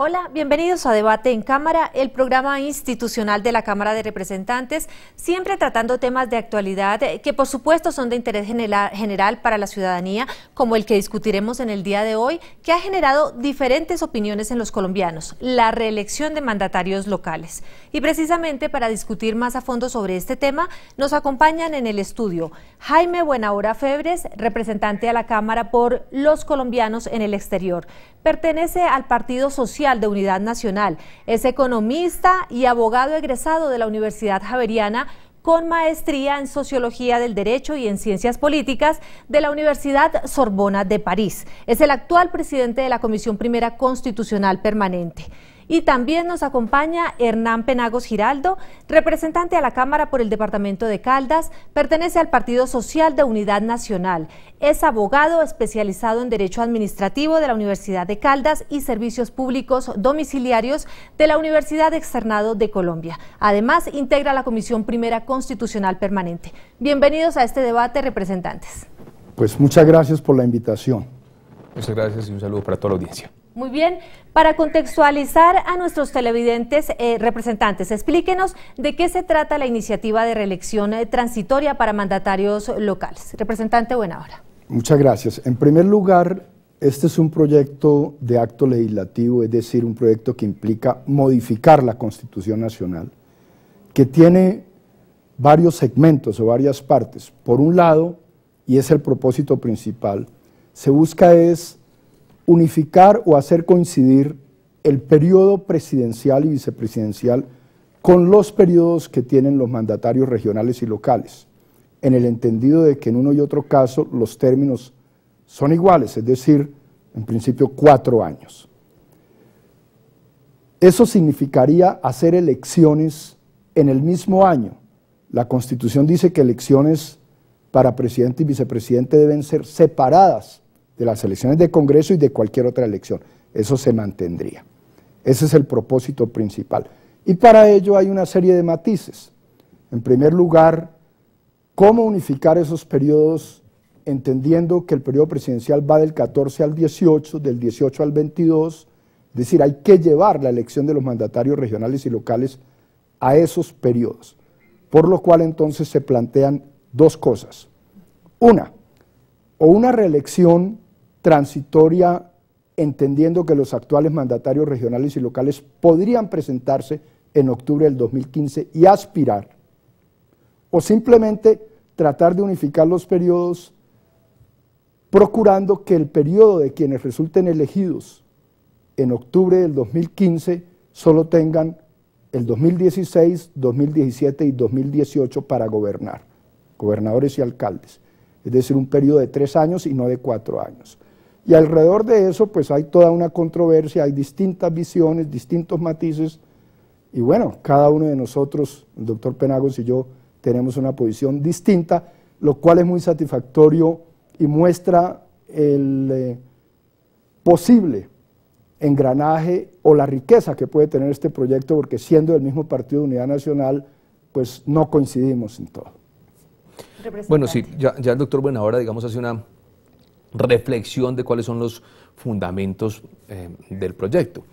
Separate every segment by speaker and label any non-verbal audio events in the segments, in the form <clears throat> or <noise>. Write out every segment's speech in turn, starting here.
Speaker 1: Hola, bienvenidos a Debate en Cámara, el programa institucional de la Cámara de Representantes, siempre tratando temas de actualidad eh, que por supuesto son de interés general para la ciudadanía, como el que discutiremos en el día de hoy, que ha generado diferentes opiniones en los colombianos, la reelección de mandatarios locales. Y precisamente para discutir más a fondo sobre este tema, nos acompañan en el estudio Jaime Buenahora Febres, representante a la Cámara por los colombianos en el exterior, Pertenece al Partido Social de Unidad Nacional. Es economista y abogado egresado de la Universidad Javeriana con maestría en Sociología del Derecho y en Ciencias Políticas de la Universidad Sorbona de París. Es el actual presidente de la Comisión Primera Constitucional Permanente. Y también nos acompaña Hernán Penagos Giraldo, representante a la Cámara por el Departamento de Caldas, pertenece al Partido Social de Unidad Nacional. Es abogado especializado en Derecho Administrativo de la Universidad de Caldas y Servicios Públicos Domiciliarios de la Universidad Externado de Colombia. Además, integra la Comisión Primera Constitucional Permanente. Bienvenidos a este debate, representantes.
Speaker 2: Pues muchas gracias por la invitación. Muchas gracias y un saludo para toda la audiencia.
Speaker 1: Muy bien, para contextualizar a nuestros televidentes eh, representantes, explíquenos de qué se trata la iniciativa de reelección eh, transitoria para mandatarios locales. Representante buena hora.
Speaker 2: Muchas gracias. En primer lugar, este es un proyecto de acto legislativo, es decir, un proyecto que implica modificar la Constitución Nacional, que tiene varios segmentos o varias partes. Por un lado, y es el propósito principal, se busca es unificar o hacer coincidir el periodo presidencial y vicepresidencial con los periodos que tienen los mandatarios regionales y locales, en el entendido de que en uno y otro caso los términos son iguales, es decir, en principio cuatro años. Eso significaría hacer elecciones en el mismo año. La Constitución dice que elecciones para presidente y vicepresidente deben ser separadas de las elecciones de Congreso y de cualquier otra elección. Eso se mantendría. Ese es el propósito principal. Y para ello hay una serie de matices. En primer lugar, cómo unificar esos periodos entendiendo que el periodo presidencial va del 14 al 18, del 18 al 22, es decir, hay que llevar la elección de los mandatarios regionales y locales a esos periodos, por lo cual entonces se plantean dos cosas. Una, o una reelección transitoria, entendiendo que los actuales mandatarios regionales y locales podrían presentarse en octubre del 2015 y aspirar, o simplemente tratar de unificar los periodos, procurando que el periodo de quienes resulten elegidos en octubre del 2015 solo tengan el 2016, 2017 y 2018 para gobernar, gobernadores y alcaldes. Es decir, un periodo de tres años y no de cuatro años. Y alrededor de eso, pues hay toda una controversia, hay distintas visiones, distintos matices. Y bueno, cada uno de nosotros, el doctor Penagos y yo, tenemos una posición distinta, lo cual es muy satisfactorio y muestra el eh, posible engranaje o la riqueza que puede tener este proyecto, porque siendo del mismo Partido de Unidad Nacional, pues no coincidimos en todo.
Speaker 3: Bueno, sí, ya, el doctor Buenahora, digamos, hace una reflexión de cuáles son los fundamentos eh, del proyecto.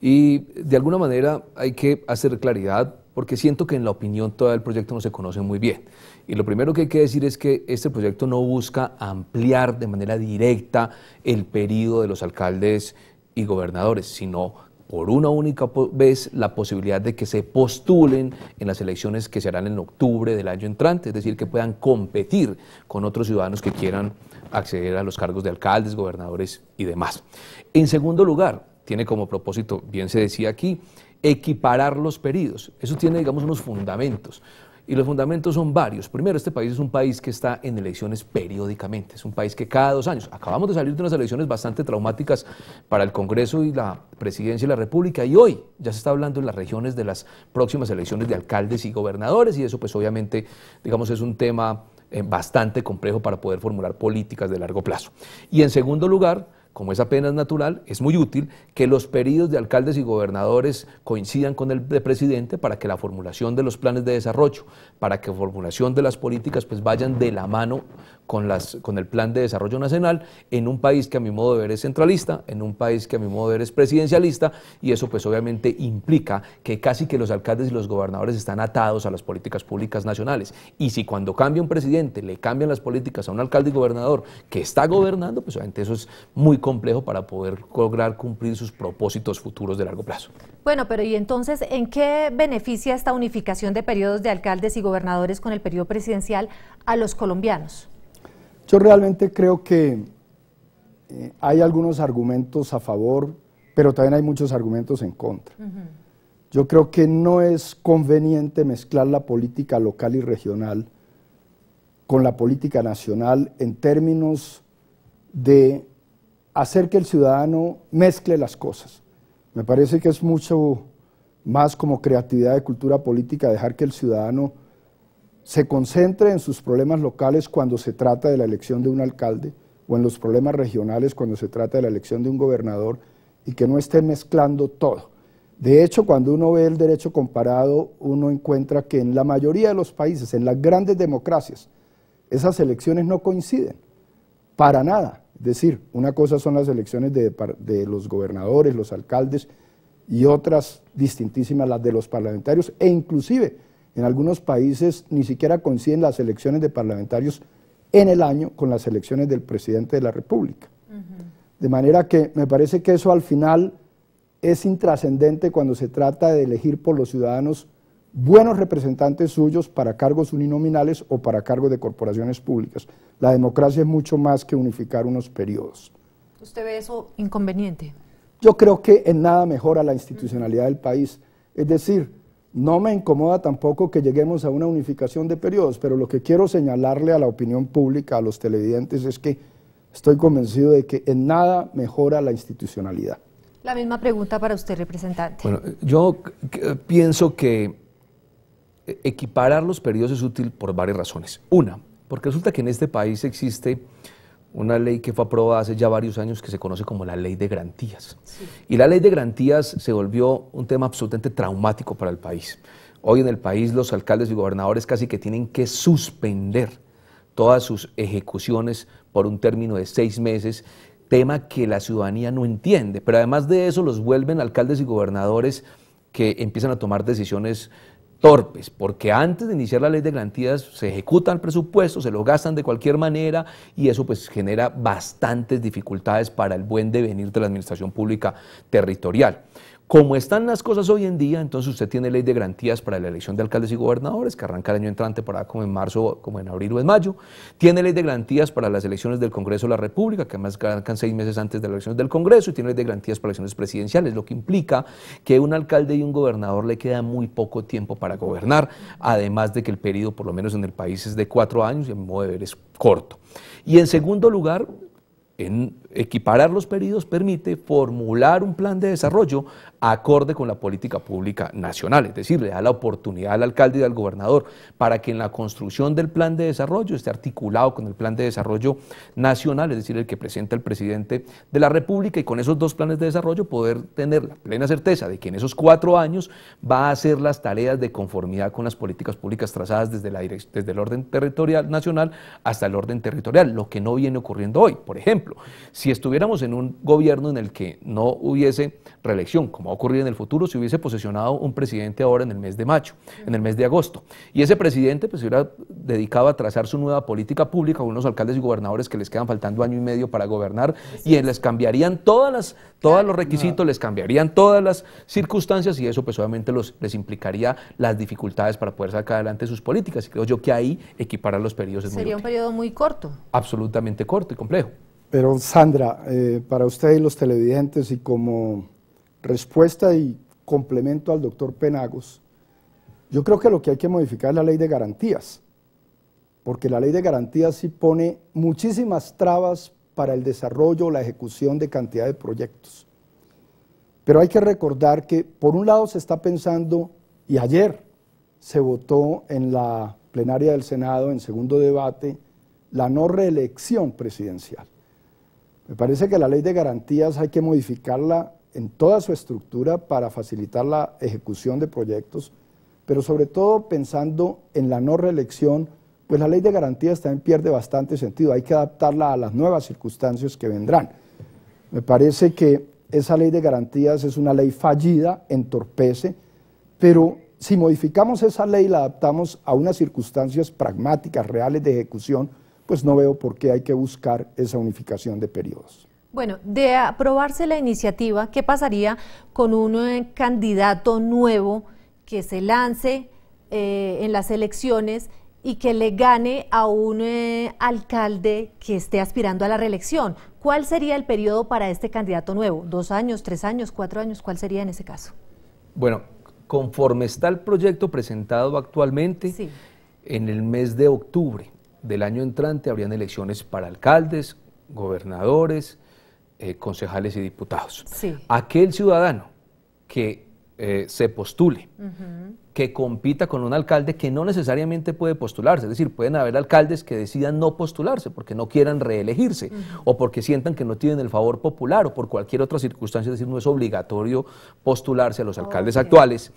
Speaker 3: Y de alguna manera hay que hacer claridad porque siento que en la opinión todo el proyecto no se conoce muy bien. Y lo primero que hay que decir es que este proyecto no busca ampliar de manera directa el periodo de los alcaldes y gobernadores, sino por una única vez la posibilidad de que se postulen en las elecciones que se harán en octubre del año entrante, es decir, que puedan competir con otros ciudadanos que quieran acceder a los cargos de alcaldes, gobernadores y demás. En segundo lugar, tiene como propósito, bien se decía aquí, equiparar los periodos. Eso tiene, digamos, unos fundamentos. Y los fundamentos son varios. Primero, este país es un país que está en elecciones periódicamente, es un país que cada dos años, acabamos de salir de unas elecciones bastante traumáticas para el Congreso y la Presidencia de la República, y hoy ya se está hablando en las regiones de las próximas elecciones de alcaldes y gobernadores, y eso pues obviamente, digamos, es un tema eh, bastante complejo para poder formular políticas de largo plazo. Y en segundo lugar, como es apenas natural, es muy útil que los periodos de alcaldes y gobernadores coincidan con el de presidente para que la formulación de los planes de desarrollo, para que la formulación de las políticas pues vayan de la mano con, el Plan de Desarrollo Nacional en un país que a mi modo de ver es centralista, en un país que a mi modo de ver es presidencialista, y eso pues obviamente implica que casi que los alcaldes y los gobernadores están atados a las políticas públicas nacionales. Y si cuando cambia un presidente le cambian las políticas a un alcalde y gobernador que está gobernando, pues obviamente eso es muy complejo para poder lograr cumplir sus propósitos futuros de largo plazo.
Speaker 1: Bueno, pero ¿y entonces en qué beneficia esta unificación de periodos de alcaldes y gobernadores con el periodo presidencial a los colombianos?
Speaker 2: Yo realmente creo que eh, hay algunos argumentos a favor, pero también hay muchos argumentos en contra. Yo creo que no es conveniente mezclar la política local y regional con la política nacional en términos de hacer que el ciudadano mezcle las cosas. Me parece que es mucho más como creatividad de cultura política dejar que el ciudadano se concentre en sus problemas locales cuando se trata de la elección de un alcalde o en los problemas regionales cuando se trata de la elección de un gobernador y que no esté mezclando todo. De hecho, cuando uno ve el derecho comparado, uno encuentra que en la mayoría de los países, en las grandes democracias, esas elecciones no coinciden para nada. Es decir, una cosa son las elecciones de, de los gobernadores, los alcaldes y otras distintísimas las de los parlamentarios e inclusive en algunos países ni siquiera coinciden las elecciones de parlamentarios en el año con las elecciones del presidente de la República. De manera que me parece que eso al final es intrascendente cuando se trata de elegir por los ciudadanos buenos representantes suyos para cargos uninominales o para cargos de corporaciones públicas. La democracia es mucho más que unificar unos periodos.
Speaker 1: ¿Usted ve eso inconveniente?
Speaker 2: Yo creo que en nada mejora la institucionalidad del país. Es decir, no me incomoda tampoco que lleguemos a una unificación de periodos, pero lo que quiero señalarle a la opinión pública, a los televidentes, es que estoy convencido de que en nada mejora la institucionalidad.
Speaker 1: La misma pregunta para usted, representante. Bueno,
Speaker 3: yo eh, pienso que eh, equiparar los periodos es útil por varias razones. Una, porque resulta que en este país existe una ley que fue aprobada hace ya varios años que se conoce como la ley de garantías. Y la ley de garantías se volvió un tema absolutamente traumático para el país. Hoy en el país los alcaldes y gobernadores casi que tienen que suspender todas sus ejecuciones por un término de seis meses, tema que la ciudadanía no entiende. Pero además de eso los vuelven alcaldes y gobernadores que empiezan a tomar decisiones torpes, porque antes de iniciar la ley de garantías se ejecutan presupuestos, se lo gastan de cualquier manera y eso pues genera bastantes dificultades para el buen devenir de la administración pública territorial. Como están las cosas hoy en día, entonces usted tiene ley de garantías para la elección de alcaldes y gobernadores, que arranca el año entrante para como en marzo, como en abril o en mayo. Tiene ley de garantías para las elecciones del Congreso de la República, que además arrancan seis meses antes de las elecciones del Congreso, y tiene ley de garantías para elecciones presidenciales, lo que implica que un alcalde y un gobernador le queda muy poco tiempo para gobernar, además de que el periodo, por lo menos en el país, es de cuatro años y en modo de ver es corto. Y en segundo lugar, en equiparar los períodos permite formular un plan de desarrollo acorde con la política pública nacional, es decir, le da la oportunidad al alcalde y al gobernador para que en la construcción del plan de desarrollo esté articulado con el plan de desarrollo nacional, es decir, el que presenta el presidente de la República y con esos dos planes de desarrollo poder tener la plena certeza de que en esos cuatro años va a hacer las tareas de conformidad con las políticas públicas trazadas desde, la, desde el orden territorial nacional hasta el orden territorial, lo que no viene ocurriendo hoy. Por ejemplo, si estuviéramos en un gobierno en el que no hubiese reelección, como ha ocurrido en el futuro, si hubiese posesionado un presidente ahora en el mes de mayo, en el mes de agosto, y ese presidente pues, se hubiera dedicado a trazar su nueva política pública a unos alcaldes y gobernadores que les quedan faltando año y medio para gobernar, y les cambiarían todas las, todos los requisitos, les cambiarían todas las circunstancias, y eso pues obviamente les implicaría las dificultades para poder sacar adelante sus políticas. Y creo yo que ahí equiparar los periodos es Sería un
Speaker 1: periodo muy corto.
Speaker 3: Absolutamente corto y complejo.
Speaker 2: Pero Sandra, eh, para y los televidentes y como respuesta y complemento al doctor Penagos, yo creo que lo que hay que modificar es la ley de garantías, porque la ley de garantías sí pone muchísimas trabas para el desarrollo o la ejecución de cantidad de proyectos. Pero hay que recordar que por un lado se está pensando, y ayer se votó en la plenaria del Senado, en segundo debate, la no reelección presidencial. Me parece que la ley de garantías hay que modificarla en toda su estructura para facilitar la ejecución de proyectos, pero sobre todo pensando en la no reelección, pues la ley de garantías también pierde bastante sentido, hay que adaptarla a las nuevas circunstancias que vendrán. Me parece que esa ley de garantías es una ley fallida, entorpece, pero si modificamos esa ley y la adaptamos a unas circunstancias pragmáticas, reales de ejecución, pues no veo por qué hay que buscar esa unificación de periodos.
Speaker 1: Bueno, de aprobarse la iniciativa, ¿qué pasaría con un eh, candidato nuevo que se lance eh, en las elecciones y que le gane a un eh, alcalde que esté aspirando a la reelección? ¿Cuál sería el periodo para este candidato nuevo? ¿Dos años, tres años, cuatro años? ¿Cuál sería en ese caso?
Speaker 3: Bueno, conforme está el proyecto presentado actualmente, en el mes de octubre del año entrante habrían elecciones para alcaldes, gobernadores, eh, concejales y diputados. Aquel ciudadano que eh, se postule, que compita con un alcalde que no necesariamente puede postularse, es decir, pueden haber alcaldes que decidan no postularse porque no quieran reelegirse o porque sientan que no tienen el favor popular o por cualquier otra circunstancia, es decir, no es obligatorio postularse a los alcaldes actuales.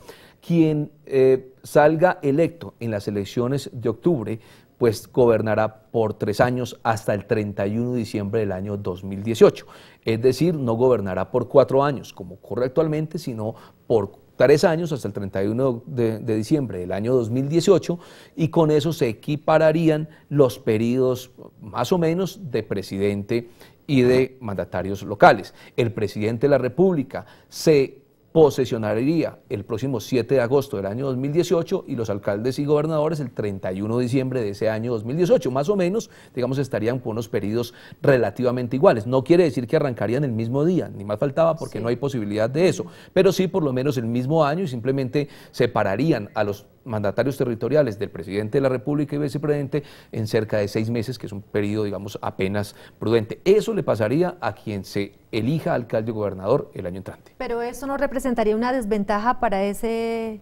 Speaker 3: Quien eh, salga electo en las elecciones de octubre pues gobernará por tres años hasta el 31 de diciembre del año 2018. Es decir, no gobernará por cuatro años, como ocurre actualmente, sino por tres años hasta el 31 de, de, diciembre del año 2018 y con eso se equipararían los periodos más o menos de presidente y de mandatarios locales. El presidente de la República se posesionaría el próximo 7 de agosto del año 2018 y los alcaldes y gobernadores el 31 de diciembre de ese año 2018. Más o menos, digamos, estarían con unos periodos relativamente iguales. No quiere decir que arrancarían el mismo día, ni más faltaba porque no hay posibilidad de eso, pero sí por lo menos el mismo año y simplemente separarían a los mandatarios territoriales del presidente de la República y vicepresidente en cerca de seis meses, que es un periodo, digamos, apenas prudente. Eso le pasaría a quien se elija alcalde o gobernador el año entrante.
Speaker 1: Pero eso no representaría una desventaja para ese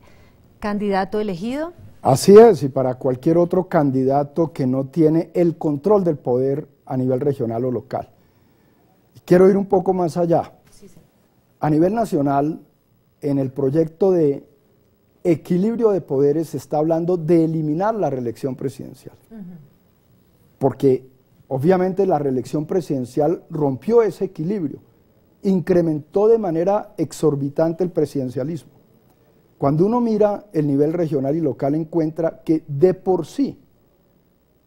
Speaker 1: candidato elegido.
Speaker 2: Así es, y para cualquier otro candidato que no tiene el control del poder a nivel regional o local. Quiero ir un poco más allá. A nivel nacional, en el proyecto de equilibrio de poderes se está hablando de eliminar la reelección presidencial. Porque obviamente la reelección presidencial rompió ese equilibrio, incrementó de manera exorbitante el presidencialismo. Cuando uno mira el nivel regional y local encuentra que de por sí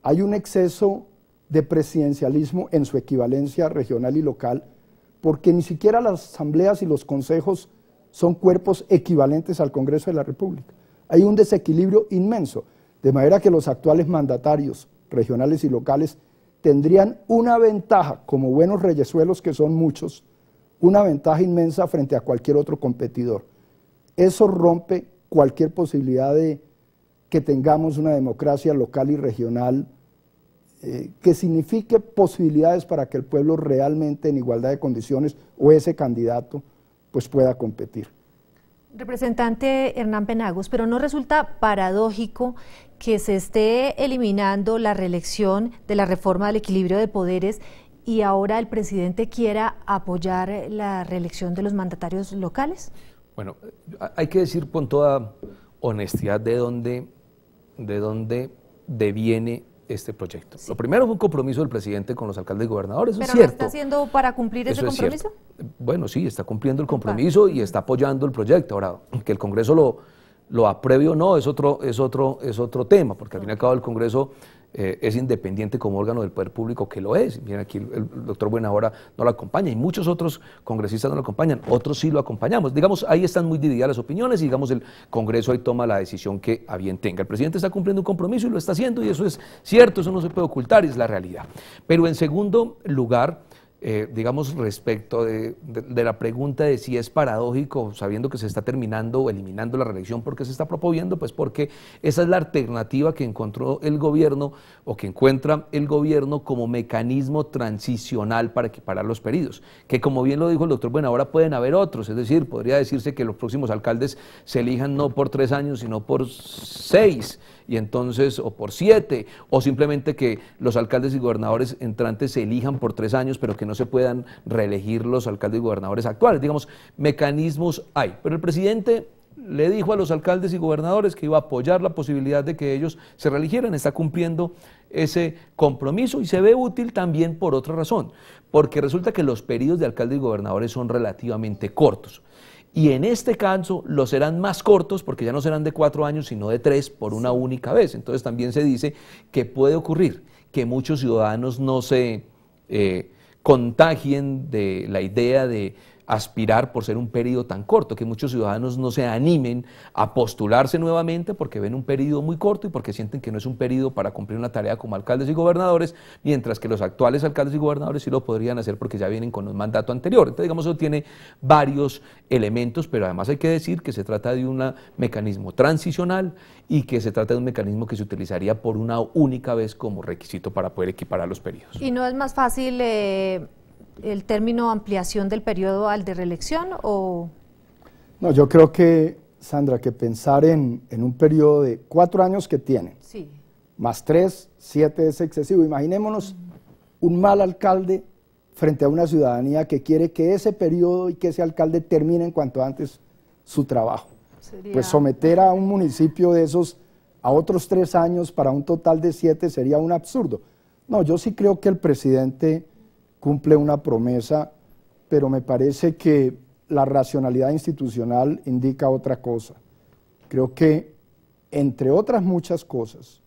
Speaker 2: hay un exceso de presidencialismo en su equivalencia regional y local, porque ni siquiera las asambleas y los consejos son cuerpos equivalentes al Congreso de la República. Hay un desequilibrio inmenso, de manera que los actuales mandatarios regionales y locales tendrían una ventaja, como buenos reyesuelos que son muchos, una ventaja inmensa frente a cualquier otro competidor. Eso rompe cualquier posibilidad de que tengamos una democracia local y regional eh, que signifique posibilidades para que el pueblo realmente en igualdad de condiciones o ese candidato pues pueda competir.
Speaker 1: Representante Hernán Penagos, pero no resulta paradójico que se esté eliminando la reelección de la reforma del equilibrio de poderes y ahora el presidente quiera apoyar la reelección de los mandatarios locales?
Speaker 3: Bueno, hay que decir con toda honestidad de dónde, de dónde deviene este proyecto. Lo primero fue un compromiso del presidente con los alcaldes y gobernadores, es cierto. ¿Pero está
Speaker 1: haciendo para cumplir ese compromiso?
Speaker 3: bueno, sí, está cumpliendo el compromiso y está apoyando el proyecto. Ahora, que el Congreso lo, lo apruebe o no es otro, es otro, es otro tema, porque al fin y al cabo el Congreso eh, es independiente como órgano del poder público que lo es. bien aquí el, doctor Buenahora no lo acompaña y muchos otros congresistas no lo acompañan, otros sí lo acompañamos. Digamos, ahí están muy divididas las opiniones y digamos el Congreso ahí toma la decisión que a bien tenga. El presidente está cumpliendo un compromiso y lo está haciendo y eso es cierto, eso no se puede ocultar es la realidad. Pero en segundo lugar, eh, digamos, respecto de, la pregunta de si es paradójico, sabiendo que se está terminando o eliminando la reelección, porque se está proponiendo? Pues porque esa es la alternativa que encontró el gobierno o que encuentra el gobierno como mecanismo transicional para equiparar los pedidos, que como bien lo dijo el doctor, bueno, ahora pueden haber otros, es decir, podría decirse que los próximos alcaldes se elijan no por tres años, sino por seis y entonces, o por siete, o simplemente que los alcaldes y gobernadores entrantes se elijan por tres años, pero que no se puedan reelegir los alcaldes y gobernadores actuales. Digamos, mecanismos hay. Pero el presidente le dijo a los alcaldes y gobernadores que iba a apoyar la posibilidad de que ellos se reeligieran. Está cumpliendo ese compromiso y se ve útil también por otra razón, porque resulta que los periodos de alcaldes y gobernadores son relativamente cortos y en este caso los serán más cortos porque ya no serán de cuatro años, sino de tres por una única vez. Entonces también se dice que puede ocurrir que muchos ciudadanos no se eh, contagien de la idea de aspirar por ser un periodo tan corto, que muchos ciudadanos no se animen a postularse nuevamente porque ven un periodo muy corto y porque sienten que no es un periodo para cumplir una tarea como alcaldes y gobernadores, mientras que los actuales alcaldes y gobernadores sí lo podrían hacer porque ya vienen con un mandato anterior. Entonces, digamos, eso tiene varios elementos, pero además hay que decir que se trata de un mecanismo transicional y que se trata de un mecanismo que se utilizaría por una única vez como requisito para poder equiparar los periodos.
Speaker 1: Y no es más fácil... Eh, el término ampliación del periodo al de reelección o...?
Speaker 2: No, yo creo que, Sandra, que pensar en, un periodo de cuatro años que tiene, sí. más tres, siete es excesivo. Imaginémonos un mal alcalde frente a una ciudadanía que quiere que ese periodo y que ese alcalde terminen cuanto antes su trabajo. Pues someter a un municipio de esos a otros tres años para un total de siete sería un absurdo. No, yo sí creo que el presidente cumple una promesa, pero me parece que la racionalidad institucional indica otra cosa. Creo que, entre otras muchas cosas,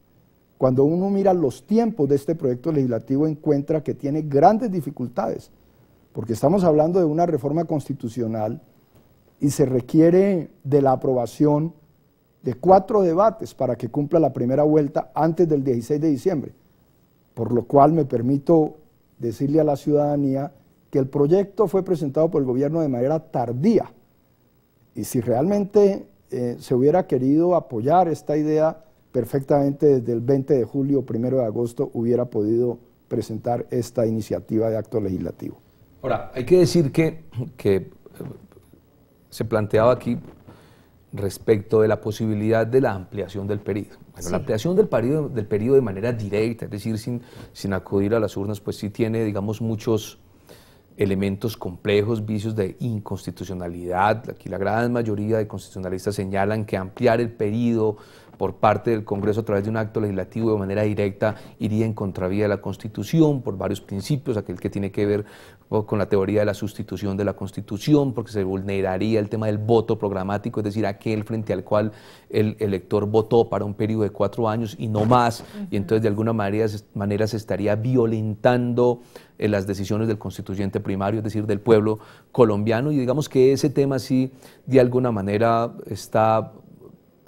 Speaker 2: cuando uno mira los tiempos de este proyecto legislativo encuentra que tiene grandes dificultades, porque estamos hablando de una reforma constitucional y se requiere de la aprobación de cuatro debates para que cumpla la primera vuelta antes del 16 de diciembre, por lo cual me permito decirle a la ciudadanía que el proyecto fue presentado por el gobierno de manera tardía. Y si realmente eh, se hubiera querido apoyar esta idea, perfectamente desde el 20 de julio, o 1 de agosto, hubiera podido presentar esta iniciativa de acto legislativo. Ahora, hay que decir que,
Speaker 3: que eh, se planteaba aquí respecto de la posibilidad de la ampliación del periodo. Bueno, la ampliación del periodo, del periodo de manera directa, es decir, sin, sin acudir a las urnas, pues sí tiene, digamos, muchos elementos complejos, vicios de inconstitucionalidad. Aquí la gran mayoría de constitucionalistas señalan que ampliar el periodo por parte del Congreso a través de un acto legislativo de manera directa iría en contravía de la Constitución por varios principios, aquel que tiene que ver con la teoría de la sustitución de la Constitución, porque se vulneraría el tema del voto programático, es decir, aquel frente al cual el elector votó para un periodo de cuatro años y no más, y entonces de alguna manera, se estaría violentando eh, las decisiones del constituyente primario, es decir, del pueblo colombiano, y digamos que ese tema sí de alguna manera está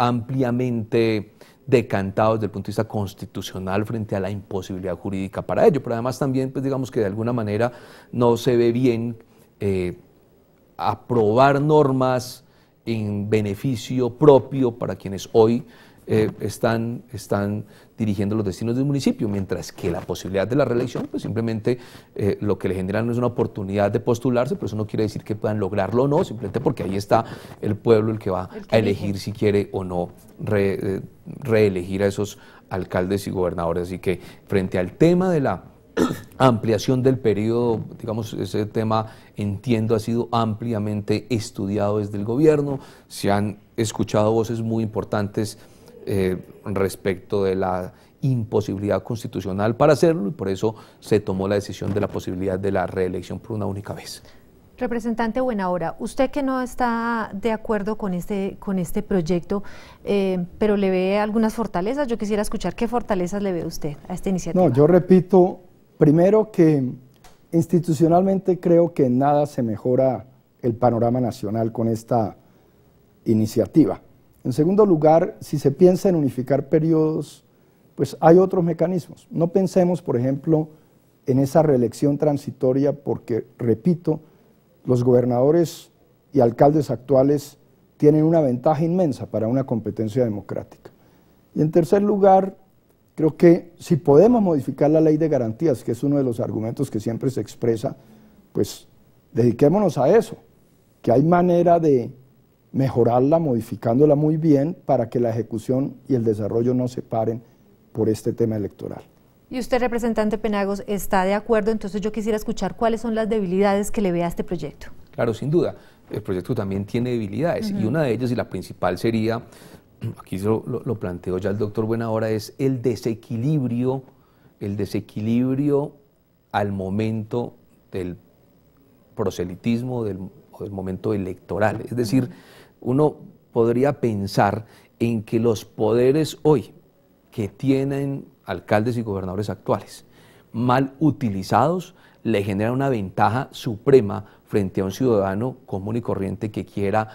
Speaker 3: ampliamente decantados desde el punto de vista constitucional frente a la imposibilidad jurídica para ello, pero además también, pues digamos que de alguna manera no se ve bien eh, aprobar normas en beneficio propio para quienes hoy eh, están, están dirigiendo los destinos del municipio, mientras que la posibilidad de la reelección, pues simplemente eh, lo que le generan es una oportunidad de postularse, pero eso no quiere decir que puedan lograrlo o no, simplemente porque ahí está el pueblo el que va a elegir si quiere o no eh, reelegir a esos alcaldes y gobernadores. Así que frente al tema de la <clears throat> ampliación del periodo, digamos, ese tema entiendo ha sido ampliamente estudiado desde el gobierno, se han escuchado voces muy importantes eh, respecto de la imposibilidad constitucional para hacerlo y por eso se tomó la decisión de la posibilidad de la reelección por una única vez.
Speaker 1: Representante Buenahora, usted que no está de acuerdo con este, con este proyecto, eh, pero le ve algunas fortalezas, yo quisiera escuchar qué fortalezas le ve usted a esta iniciativa. No, yo
Speaker 2: repito, primero que institucionalmente creo que nada se mejora el panorama nacional con esta iniciativa. En segundo lugar, si se piensa en unificar periodos, pues hay otros mecanismos. No pensemos, por ejemplo, en esa reelección transitoria porque, repito, los gobernadores y alcaldes actuales tienen una ventaja inmensa para una competencia democrática. Y en tercer lugar, creo que si podemos modificar la ley de garantías, que es uno de los argumentos que siempre se expresa, pues dediquémonos a eso, que hay manera de mejorarla, modificándola muy bien para que la ejecución y el desarrollo no se paren por este tema electoral.
Speaker 1: Y usted, representante Penagos, está de acuerdo, entonces yo quisiera escuchar cuáles son las debilidades que le ve a este proyecto.
Speaker 3: Claro, sin duda. El proyecto también tiene debilidades y una de ellas y la principal sería, <clears throat> aquí lo, planteó ya el doctor Buenahora, es el desequilibrio, el desequilibrio al momento del proselitismo, del, del momento electoral. Es decir, uno podría pensar en que los poderes hoy que tienen alcaldes y gobernadores actuales, mal utilizados, le generan una ventaja suprema frente a un ciudadano común y corriente que quiera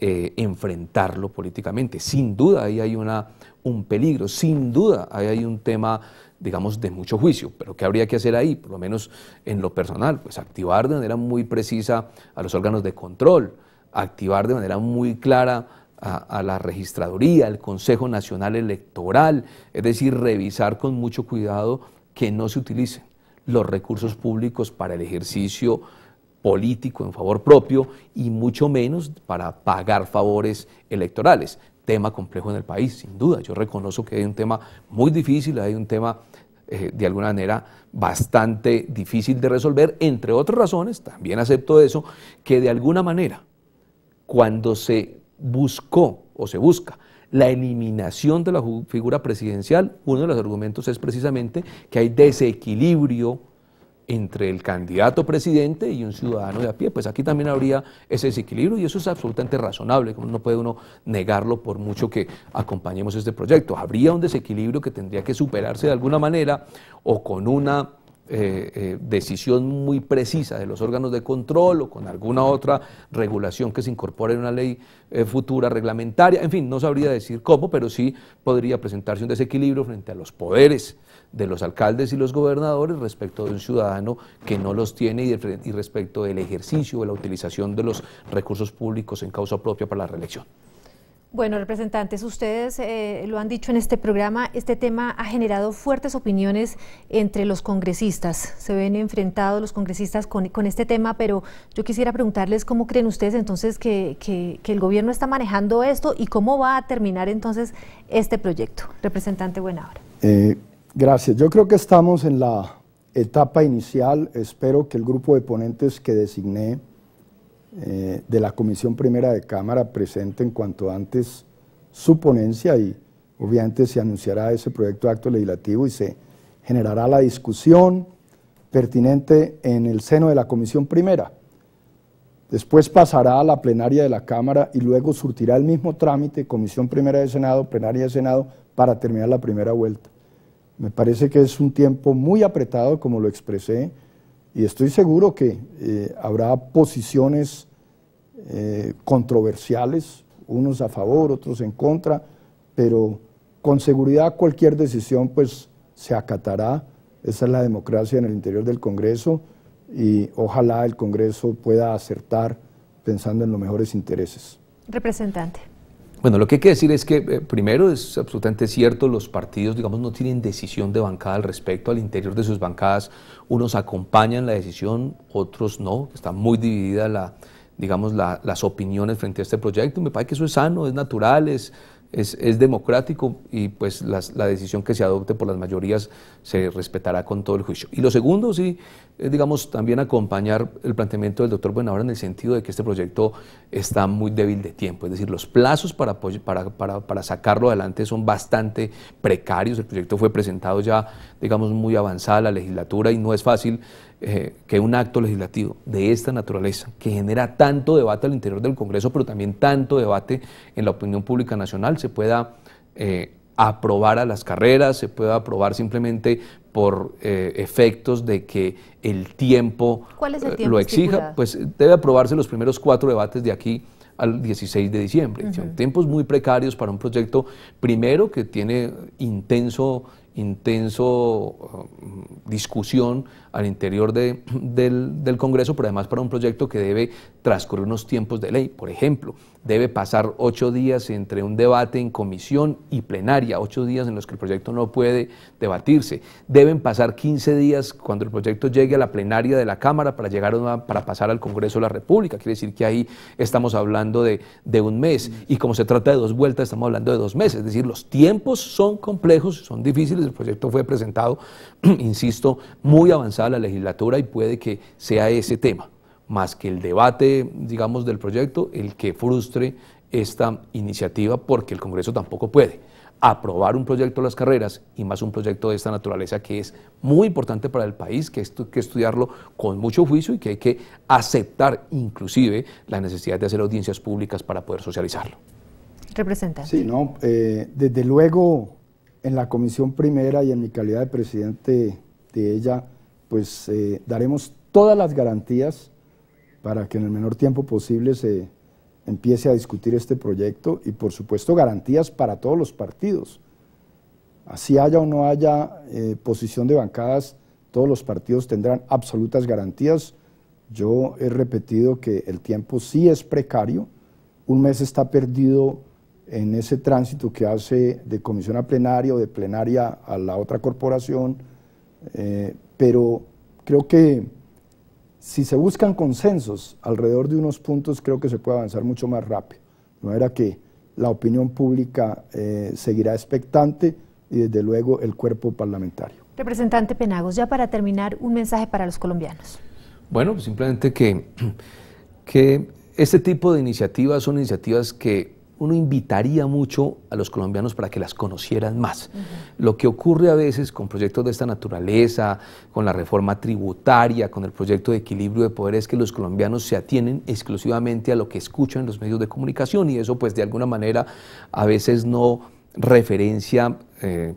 Speaker 3: eh, enfrentarlo políticamente. Sin duda ahí hay una, un peligro, sin duda ahí hay un tema, digamos, de mucho juicio, pero ¿qué habría que hacer ahí? Por lo menos en lo personal, pues activar de manera muy precisa a los órganos de control, activar de manera muy clara a, la registraduría, al Consejo Nacional Electoral, es decir, revisar con mucho cuidado que no se utilicen los recursos públicos para el ejercicio político en favor propio y mucho menos para pagar favores electorales. Tema complejo en el país, sin duda. Yo reconozco que hay un tema muy difícil, hay un tema eh, de alguna manera bastante difícil de resolver, entre otras razones, también acepto eso, que de alguna manera cuando se buscó o se busca la eliminación de la figura presidencial, uno de los argumentos es precisamente que hay desequilibrio entre el candidato presidente y un ciudadano de a pie. Pues aquí también habría ese desequilibrio y eso es absolutamente razonable, no puede uno negarlo por mucho que acompañemos este proyecto. Habría un desequilibrio que tendría que superarse de alguna manera o con una eh, eh, decisión muy precisa de los órganos de control o con alguna otra regulación que se incorpore en una ley eh, futura reglamentaria. En fin, no sabría decir cómo, pero sí podría presentarse un desequilibrio frente a los poderes de los alcaldes y los gobernadores respecto de un ciudadano que no los tiene y, y respecto del ejercicio o de la utilización de los recursos públicos en causa propia para la reelección.
Speaker 1: Bueno, representantes, ustedes eh, lo han dicho en este programa, este tema ha generado fuertes opiniones entre los congresistas. Se ven enfrentados los congresistas con, este tema, pero yo quisiera preguntarles cómo creen ustedes entonces que, el gobierno está manejando esto y cómo va a terminar entonces este proyecto. Representante Buenahora.
Speaker 2: Eh, gracias. Yo creo que estamos en la etapa inicial. Espero que el grupo de ponentes que designé eh, de la Comisión Primera de Cámara presente en cuanto antes su ponencia y obviamente se anunciará ese proyecto de acto legislativo y se generará la discusión pertinente en el seno de la Comisión Primera. Después pasará a la plenaria de la Cámara y luego surtirá el mismo trámite, Comisión Primera de Senado, plenaria de Senado, para terminar la primera vuelta. Me parece que es un tiempo muy apretado, como lo expresé, y estoy seguro que eh, habrá posiciones eh, controversiales, unos a favor, otros en contra, pero con seguridad cualquier decisión pues se acatará. Esa es la democracia en el interior del Congreso y ojalá el Congreso pueda acertar pensando en los mejores intereses.
Speaker 1: Representante.
Speaker 3: Bueno, lo que hay que decir es que, eh, primero, es absolutamente cierto, los partidos, digamos, no tienen decisión de bancada al respecto. Al interior de sus bancadas, unos acompañan la decisión, otros no. Está muy dividida la, digamos, las opiniones frente a este proyecto. Me parece que eso es sano, es natural, es, es, democrático y pues la decisión que se adopte por las mayorías se respetará con todo el juicio. Y lo segundo, sí, es eh, digamos también acompañar el planteamiento del doctor Buenavara en el sentido de que este proyecto está muy débil de tiempo, es decir, los plazos para, para sacarlo adelante son bastante precarios, el proyecto fue presentado ya digamos muy avanzada la legislatura y no es fácil eh, que un acto legislativo de esta naturaleza, que genera tanto debate al interior del Congreso, pero también tanto debate en la opinión pública nacional, se pueda eh, aprobar a las carreras, se pueda aprobar simplemente por eh, efectos de que el tiempo, lo exija, pues debe aprobarse los primeros cuatro debates de aquí al 16 de diciembre. Son tiempos muy precarios para un proyecto, primero, que tiene intenso intenso um, discusión al interior del, Congreso, pero además para un proyecto que debe transcurrir unos tiempos de ley. Por ejemplo, debe pasar ocho días entre un debate en comisión y plenaria, ocho días en los que el proyecto no puede debatirse. Deben pasar quince días cuando el proyecto llegue a la plenaria de la Cámara para, llegar para pasar al Congreso de la República. Quiere decir que ahí estamos hablando de un mes y como se trata de dos vueltas, estamos hablando de dos meses. Es decir, los tiempos son complejos, son difíciles el proyecto fue presentado, <clears throat> insisto, muy avanzada la legislatura y puede que sea ese tema, más que el debate, digamos, del proyecto, el que frustre esta iniciativa porque el Congreso tampoco puede aprobar un proyecto de las carreras y más un proyecto de esta naturaleza que es muy importante para el país, que hay que estudiarlo con mucho juicio y que hay que aceptar inclusive la necesidad de hacer audiencias públicas para poder socializarlo.
Speaker 2: Representante. Sí, no, eh, desde luego en la comisión primera y en mi calidad de presidente de ella, pues eh, daremos todas las garantías para que en el menor tiempo posible se empiece a discutir este proyecto y por supuesto garantías para todos los partidos. Así haya o no haya eh, posición de bancadas, todos los partidos tendrán absolutas garantías. Yo he repetido que el tiempo sí es precario, un mes está perdido en ese tránsito que hace de comisión a plenaria o de plenaria a la otra corporación, eh, pero creo que si se buscan consensos alrededor de unos puntos, creo que se puede avanzar mucho más rápido. No era que la opinión pública eh, seguirá expectante y desde luego el cuerpo parlamentario.
Speaker 1: Representante Penagos, ya para terminar, un mensaje para los colombianos.
Speaker 3: Bueno, pues simplemente que, que este tipo de iniciativas son iniciativas que uno invitaría mucho a los colombianos para que las conocieran más. Lo que ocurre a veces con proyectos de esta naturaleza, con la reforma tributaria, con el proyecto de equilibrio de poder, es que los colombianos se atienen exclusivamente a lo que escuchan en los medios de comunicación y eso pues de alguna manera a veces no referencia eh,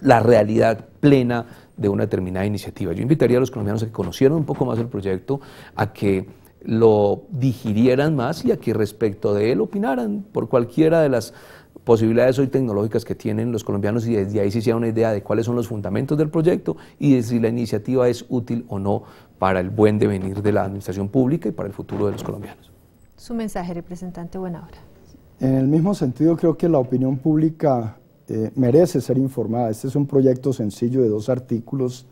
Speaker 3: la realidad plena de una determinada iniciativa. Yo invitaría a los colombianos a que conocieran un poco más el proyecto, a que lo digirieran más y a que respecto de él opinaran por cualquiera de las posibilidades hoy tecnológicas que tienen los colombianos y desde ahí se hiciera una idea de cuáles son los fundamentos del proyecto y de si la iniciativa es útil o no para el buen devenir de la administración pública y para el futuro de los colombianos.
Speaker 1: Su mensaje, representante hora.
Speaker 2: En el mismo sentido, creo que la opinión pública eh, merece ser informada. Este es un proyecto sencillo de dos artículos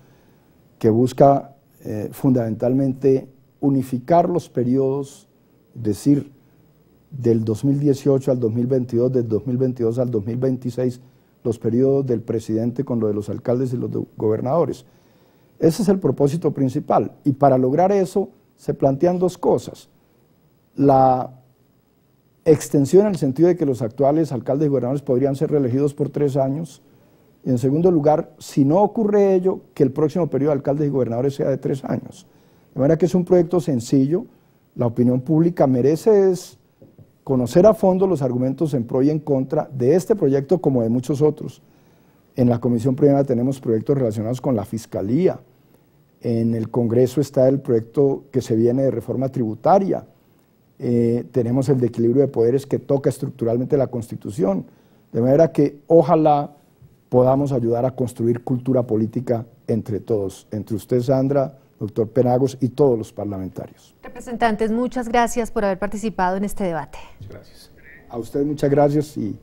Speaker 2: que busca eh, fundamentalmente unificar los periodos, decir, del 2018 al 2022, del 2022 al 2026, los periodos del presidente con lo de los alcaldes y los gobernadores. Ese es el propósito principal. Y para lograr eso se plantean dos cosas. La extensión en el sentido de que los actuales alcaldes y gobernadores podrían ser reelegidos por tres años. Y en segundo lugar, si no ocurre ello, que el próximo periodo de alcaldes y gobernadores sea de tres años. De manera que es un proyecto sencillo. La opinión pública merece conocer a fondo los argumentos en pro y en contra de este proyecto como de muchos otros. En la Comisión Primera tenemos proyectos relacionados con la Fiscalía. En el Congreso está el proyecto que se viene de reforma tributaria. Eh, tenemos el de equilibrio de poderes que toca estructuralmente la Constitución. De manera que ojalá podamos ayudar a construir cultura política entre todos, entre usted, Sandra, doctor Penagos y todos los parlamentarios.
Speaker 1: Representantes, muchas gracias por haber participado en este debate. gracias.
Speaker 2: A usted muchas gracias y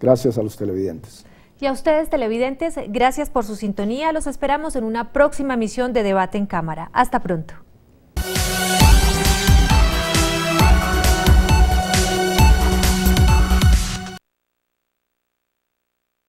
Speaker 2: gracias a los televidentes.
Speaker 1: Y a ustedes, televidentes, gracias por su sintonía. Los esperamos en una próxima misión de Debate en Cámara. Hasta pronto.